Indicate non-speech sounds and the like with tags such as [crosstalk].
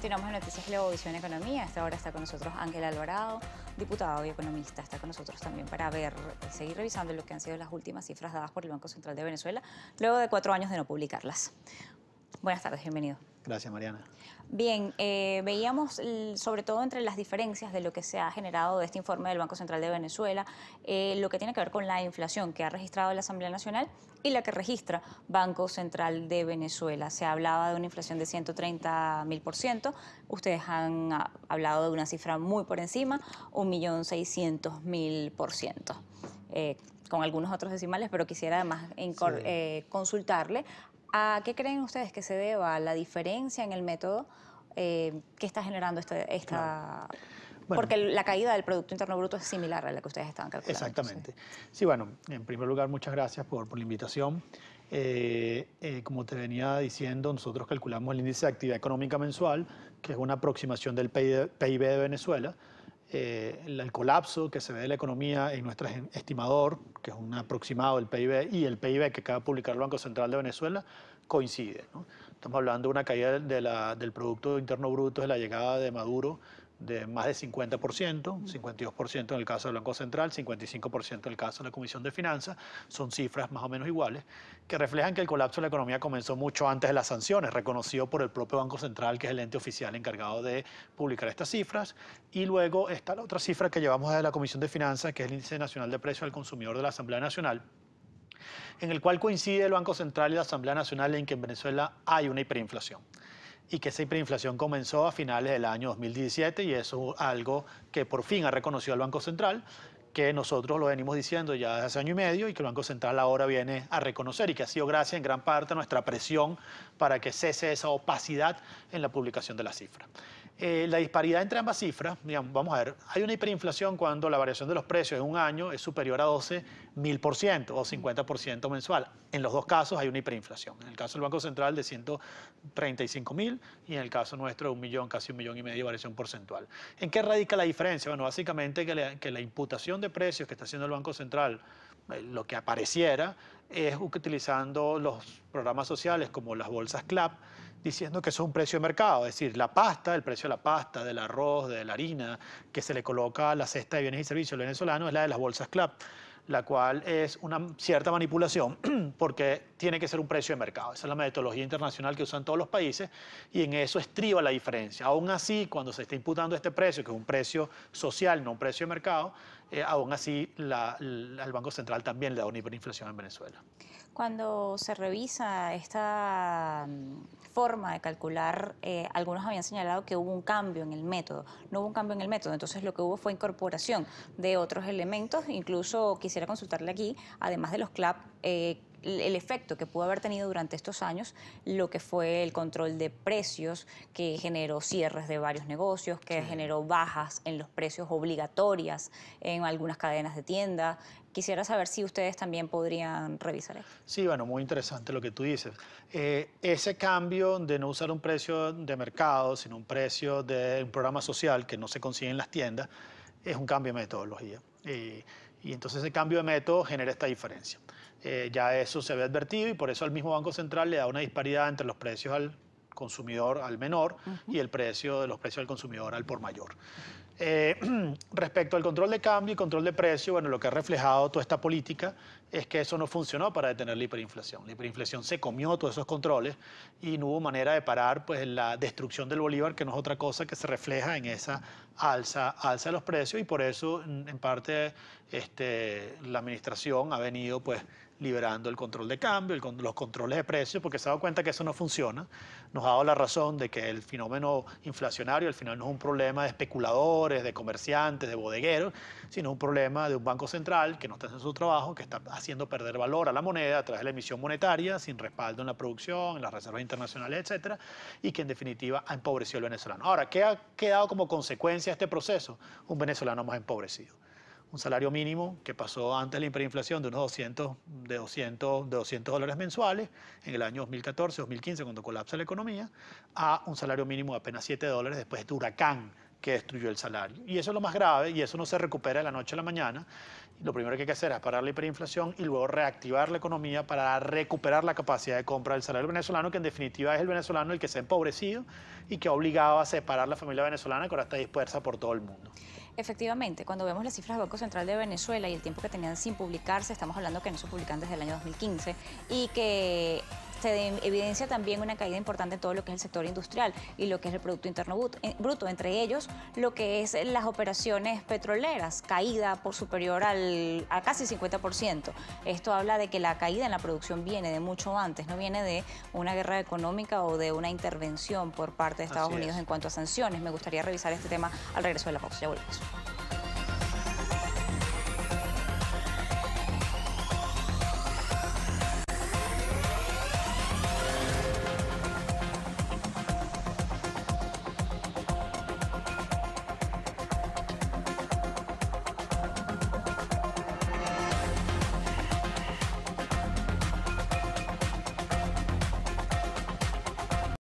Continuamos en Noticias Visión Economía. Hasta ahora está con nosotros Ángel Alvarado, diputado y economista. Está con nosotros también para ver y seguir revisando lo que han sido las últimas cifras dadas por el Banco Central de Venezuela, luego de cuatro años de no publicarlas. Buenas tardes, bienvenido. Gracias, Mariana. Bien, eh, veíamos sobre todo entre las diferencias de lo que se ha generado de este informe del Banco Central de Venezuela, eh, lo que tiene que ver con la inflación que ha registrado la Asamblea Nacional y la que registra Banco Central de Venezuela. Se hablaba de una inflación de 130 mil por ciento, ustedes han ah, hablado de una cifra muy por encima, 1.600.000 por ciento. Eh, con algunos otros decimales, pero quisiera además consultarle ¿A qué creen ustedes que se deba la diferencia en el método eh, que está generando este, esta... Porque la caída del Producto Interno Bruto es similar a la que ustedes estaban calculando. Exactamente. Sí, bueno, en primer lugar, muchas gracias por, la invitación. Eh, eh, como te venía diciendo, nosotros calculamos el índice de actividad económica mensual, que es una aproximación del PIB de Venezuela, eh, el colapso que se ve de la economía en nuestro estimador, que es un aproximado del PIB, y el PIB que acaba de publicar el Banco Central de Venezuela, coincide. Estamos hablando de una caída del Producto Interno Bruto, de la llegada de Maduro de más de 50%, 52% mm. en el caso del Banco Central, 55% en el caso de la Comisión de Finanzas, son cifras más o menos iguales, que reflejan que el colapso de la economía comenzó mucho antes de las sanciones, reconocido por el propio Banco Central, que es el ente oficial encargado de publicar estas cifras. Y luego está la otra cifra que llevamos desde la Comisión de Finanzas, que es el Índice Nacional de Precios al Consumidor de la Asamblea Nacional en el cual coincide el Banco Central y la Asamblea Nacional en que en Venezuela hay una hiperinflación y que esa hiperinflación comenzó a finales del año 2017 y eso es algo que por fin ha reconocido el Banco Central que nosotros lo venimos diciendo ya desde hace año y medio y que el Banco Central ahora viene a reconocer y que ha sido gracias en gran parte a nuestra presión para que cese esa opacidad en la publicación de la cifra. Eh, la disparidad entre ambas cifras, digamos, vamos a ver, hay una hiperinflación cuando la variación de los precios en un año es superior a 12 mil por ciento o 50% mensual. En los dos casos hay una hiperinflación. En el caso del Banco Central de 135.000 y en el caso nuestro de un millón, casi un millón y medio de variación porcentual. ¿En qué radica la diferencia? Bueno, básicamente que la, imputación de precios que está haciendo el Banco Central, eh, lo que apareciera, es utilizando los programas sociales como las bolsas CLAP diciendo que es un precio de mercado, es decir, la pasta, el precio de la pasta, del arroz, de la harina que se le coloca a la cesta de bienes y servicios venezolano es la de las bolsas CLAP la cual es una cierta manipulación [clears throat] porque tiene que ser un precio de mercado. Esa es la metodología internacional que usan todos los países y en eso estriba la diferencia. Aún así, cuando se está imputando este precio, que es un precio social, no un precio de mercado, eh, aún así el Banco Central también le da una hiperinflación en Venezuela. Cuando se revisa esta mm, forma de calcular, eh, algunos habían señalado que hubo un cambio en el método. No hubo un cambio en el método, entonces lo que hubo fue incorporación de otros elementos, incluso quisiera consultarle aquí, además de los CLAP, eh, el efecto que pudo haber tenido durante estos años lo que fue el control de precios que generó cierres de varios negocios, que generó bajas en los precios obligatorias en algunas cadenas de tienda. Quisiera saber si ustedes también podrían revisar eso. Sí, bueno, muy interesante lo que tú dices. Eh, ese cambio de no usar un precio de mercado, sino un precio de un programa social que no se consigue en las tiendas, es un cambio de metodología. Eh, y entonces ese cambio de método genera esta diferencia. Eh, ya eso se ve advertido y por eso al mismo Banco Central le da una disparidad entre los precios al consumidor al menor y el precio de los precios al consumidor al por mayor. Eh, [clears throat] respecto al control de cambio y control de precio, bueno, lo que ha reflejado toda esta política es que eso no funcionó para detener la hiperinflación. La hiperinflación se comió todos esos controles y no hubo manera de parar pues, la destrucción del bolívar, que no es otra cosa que se refleja en esa alza, alza de los precios y por eso, en parte, este, la administración ha venido pues, liberando el control de cambio, los controles de precios, porque se ha dado cuenta que eso no funciona. Nos ha dado la razón de que el fenómeno inflacionario al final no es un problema de especuladores, de comerciantes, de bodegueros, sino un problema de un banco central que no está haciendo su trabajo, que está haciendo perder valor a la moneda a través de la emisión monetaria, sin respaldo en la producción, en las reservas internacionales, etcétera, y que en definitiva ha empobrecido al venezolano. Ahora, ¿qué ha quedado como consecuencia de este proceso? Un venezolano más empobrecido un salario mínimo que pasó antes de la hiperinflación de unos 200, de 200, 200 dólares mensuales en el año 2014, 2015, cuando colapsa la economía, a un salario mínimo de apenas 7 dólares después de este huracán que destruyó el salario. Y eso es lo más grave y eso no se recupera de la noche a la mañana. Lo primero que hay que hacer es parar la hiperinflación y luego reactivar la economía para recuperar la capacidad de compra del salario venezolano, que en definitiva es el venezolano el que se ha empobrecido y que ha obligado a separar la familia venezolana que ahora está dispersa por todo el mundo. Efectivamente, cuando vemos las cifras del Banco Central de Venezuela y el tiempo que tenían sin publicarse, estamos hablando que no se publican desde el año 2015 y que se evidencia también una caída importante en todo lo que es el sector industrial y lo que es el Producto Interno eh, Bruto, entre ellos lo que es las operaciones petroleras, caída por superior al, a casi 50%. Esto habla de que la caída en la producción viene de mucho antes, no viene de una guerra económica o de una intervención por parte de Estados Unidos en cuanto a sanciones. Me gustaría revisar este tema al regreso de la pausa. Ya